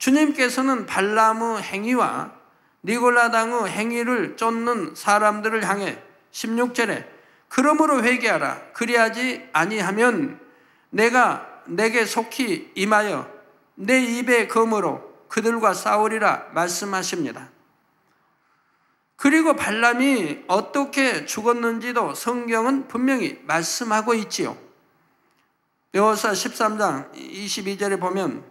주님께서는 발람의 행위와 니골라당의 행위를 쫓는 사람들을 향해 16절에 그러므로 회개하라 그리하지 아니하면 내가 내게 속히 임하여 내 입의 검으로 그들과 싸우리라 말씀하십니다. 그리고 발람이 어떻게 죽었는지도 성경은 분명히 말씀하고 있지요. 여호사 13장 22절에 보면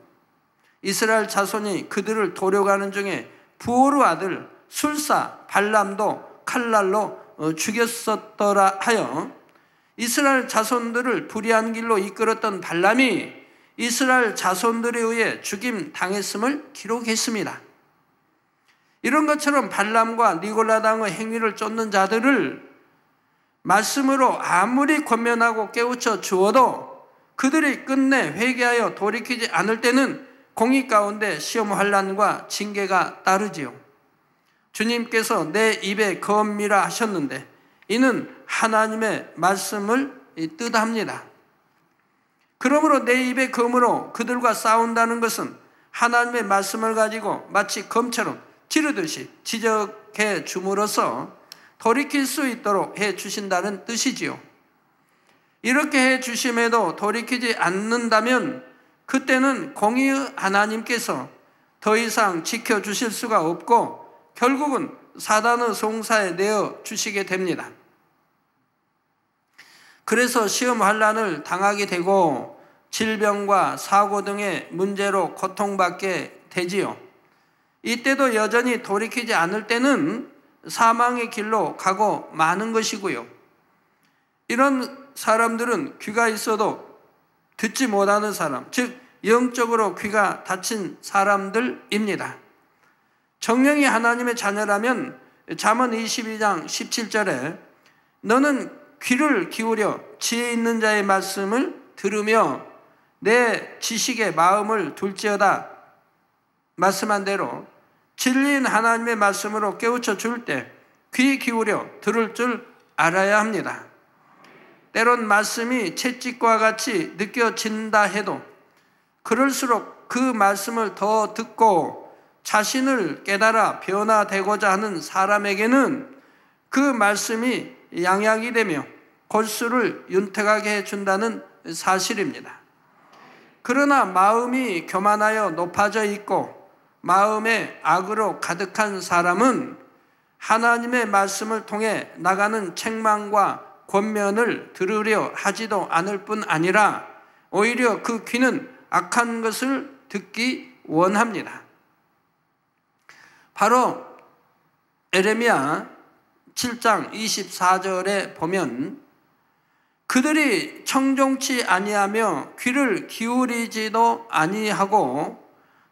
이스라엘 자손이 그들을 도려가는 중에 부오르 아들 술사 발람도 칼날로 어, 죽였었더라 하여 이스라엘 자손들을 불의한 길로 이끌었던 발람이 이스라엘 자손들에 의해 죽임 당했음을 기록했습니다. 이런 것처럼 발람과 니골라당의 행위를 쫓는 자들을 말씀으로 아무리 권면하고 깨우쳐 주어도 그들이 끝내 회개하여 돌이키지 않을 때는 공의 가운데 시험 환란과 징계가 따르지요. 주님께서 내 입에 거미라 하셨는데 이는 하나님의 말씀을 뜻합니다. 그러므로 내 입에 검으로 그들과 싸운다는 것은 하나님의 말씀을 가지고 마치 검처럼 찌르듯이 지적해 줌으로써 돌이킬 수 있도록 해 주신다는 뜻이지요. 이렇게 해 주심에도 돌이키지 않는다면 그때는 공의의 하나님께서 더 이상 지켜주실 수가 없고 결국은 사단의 송사에 내어 주시게 됩니다. 그래서 시험 환란을 당하게 되고 질병과 사고 등의 문제로 고통받게 되지요. 이때도 여전히 돌이키지 않을 때는 사망의 길로 가고 마는 것이고요. 이런 사람들은 귀가 있어도 듣지 못하는 사람, 즉 영적으로 귀가 닫힌 사람들입니다. 정령이 하나님의 자녀라면 잠언 22장 17절에 너는 귀를 기울여 지혜 있는 자의 말씀을 들으며 내 지식의 마음을 둘지어다 말씀한 대로 진리인 하나님의 말씀으로 깨우쳐 줄 때 귀 기울여 들을 줄 알아야 합니다. 때론 말씀이 채찍과 같이 느껴진다 해도 그럴수록 그 말씀을 더 듣고 자신을 깨달아 변화되고자 하는 사람에게는 그 말씀이 양약이 되며 골수를 윤택하게 해준다는 사실입니다. 그러나 마음이 교만하여 높아져 있고 마음에 악으로 가득한 사람은 하나님의 말씀을 통해 나가는 책망과 권면을 들으려 하지도 않을 뿐 아니라 오히려 그 귀는 악한 것을 듣기 원합니다. 바로 에레미야 7장 24절에 보면 그들이 청종치 아니하며 귀를 기울이지도 아니하고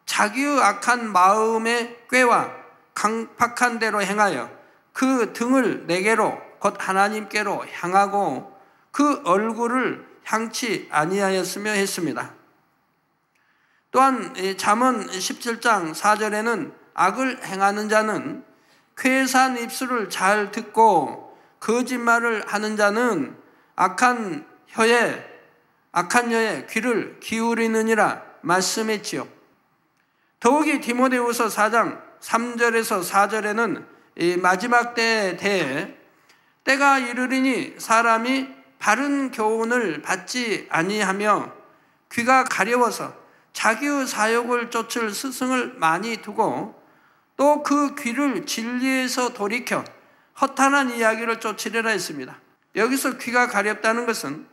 자기의 악한 마음의 꾀와 강팍한 대로 행하여 그 등을 내게로 곧 하나님께로 향하고 그 얼굴을 향치 아니하였으며 했습니다. 또한 잠언 17장 4절에는 악을 행하는 자는 쾌산 입술을 잘 듣고 거짓말을 하는 자는 악한 혀에 악한 혀에 귀를 기울이느니라 말씀했지요. 더욱이 디모데후서 4장 3절에서 4절에는 마지막 때에 대해 때가 이르리니 사람이 바른 교훈을 받지 아니하며 귀가 가려워서 자기의 사욕을 쫓을 스승을 많이 두고 또 그 귀를 진리에서 돌이켜 허탄한 이야기를 쫓으려라 했습니다. 여기서 귀가 가렵다는 것은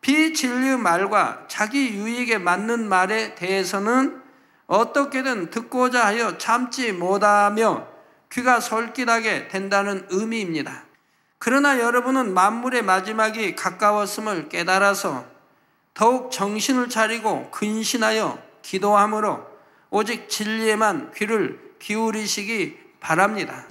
비진리의 말과 자기 유익에 맞는 말에 대해서는 어떻게든 듣고자 하여 참지 못하며 귀가 솔깃하게 된다는 의미입니다. 그러나 여러분은 만물의 마지막이 가까웠음을 깨달아서 더욱 정신을 차리고 근신하여 기도함으로 오직 진리에만 귀를 기울이시기 바랍니다.